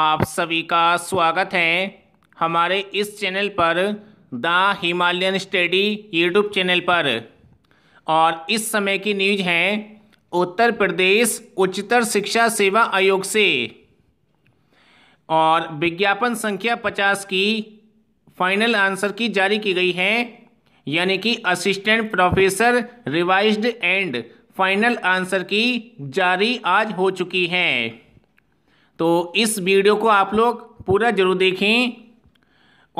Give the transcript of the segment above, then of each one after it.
आप सभी का स्वागत है हमारे इस चैनल पर the Himalayan study YouTube channel पर और इस समय की न्यूज है उत्तर प्रदेश उच्चतर शिक्षा सेवा आयोग से और विज्ञापन संख्या पचास की फाइनल आंसर की जारी की गई है यानी कि assistant professor revised and final answer key जारी आज हो चुकी है तो इस वीडियो को आप लोग पूरा ज़रूर देखें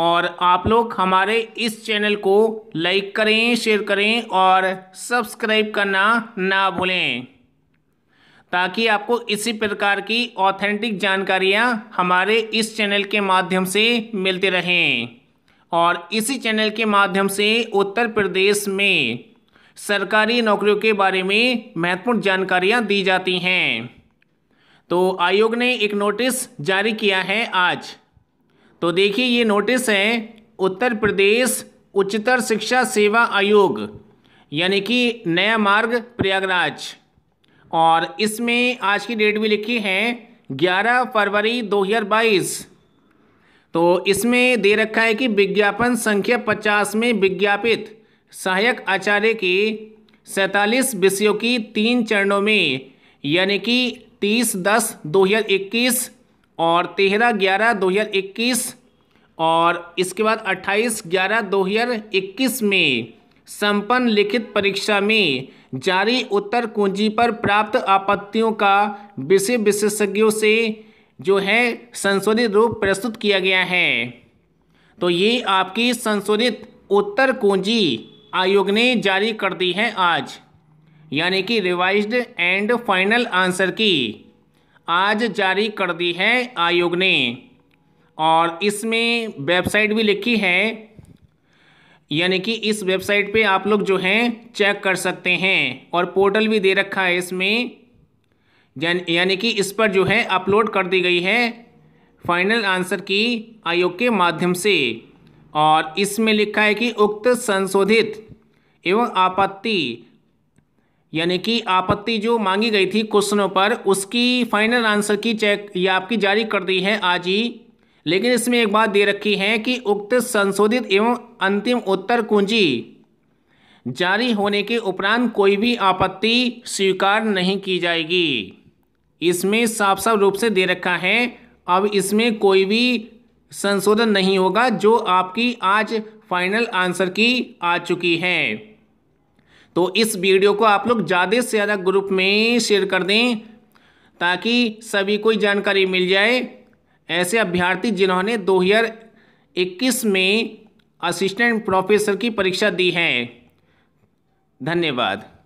और आप लोग हमारे इस चैनल को लाइक करें शेयर करें और सब्सक्राइब करना ना भूलें ताकि आपको इसी प्रकार की ऑथेंटिक जानकारियाँ हमारे इस चैनल के माध्यम से मिलते रहें और इसी चैनल के माध्यम से उत्तर प्रदेश में सरकारी नौकरियों के बारे में महत्वपूर्ण जानकारियाँ दी जाती हैं तो आयोग ने एक नोटिस जारी किया है आज तो देखिए ये नोटिस है उत्तर प्रदेश उच्चतर शिक्षा सेवा आयोग यानी कि नया मार्ग प्रयागराज और इसमें आज की डेट भी लिखी है 11 फरवरी 2022 तो इसमें दे रखा है कि विज्ञापन संख्या 50 में विज्ञापित सहायक आचार्य के सैतालीस विषयों की तीन चरणों में यानी कि तीस दस दो हज़ार इक्कीस और तेरह ग्यारह दो हज़ार इक्कीस और इसके बाद अट्ठाईस ग्यारह दो हज़ार इक्कीस में संपन्न लिखित परीक्षा में जारी उत्तर कुंजी पर प्राप्त आपत्तियों का विषय विशेषज्ञों से जो है संशोधित रूप प्रस्तुत किया गया है तो ये आपकी संशोधित उत्तर कुंजी आयोग ने जारी कर दी है आज यानी कि रिवाइज्ड एंड फाइनल आंसर की आज जारी कर दी है आयोग ने और इसमें वेबसाइट भी लिखी है यानी कि इस वेबसाइट पे आप लोग जो हैं चेक कर सकते हैं और पोर्टल भी दे रखा है इसमें यानी कि इस पर जो है अपलोड कर दी गई है फाइनल आंसर की आयोग के माध्यम से और इसमें लिखा है कि उक्त संशोधित एवं आपत्ति यानी कि आपत्ति जो मांगी गई थी क्वेश्चनों पर उसकी फाइनल आंसर की चेक ये आपकी जारी कर दी है आज ही लेकिन इसमें एक बात दे रखी है कि उक्त संशोधित एवं अंतिम उत्तर कुंजी जारी होने के उपरांत कोई भी आपत्ति स्वीकार नहीं की जाएगी इसमें साफ साफ रूप से दे रखा है अब इसमें कोई भी संशोधन नहीं होगा जो आपकी आज फाइनल आंसर की आ चुकी है तो इस वीडियो को आप लोग ज़्यादा से ज़्यादा ग्रुप में शेयर कर दें ताकि सभी को जानकारी मिल जाए ऐसे अभ्यर्थी जिन्होंने 2021 में असिस्टेंट प्रोफेसर की परीक्षा दी है धन्यवाद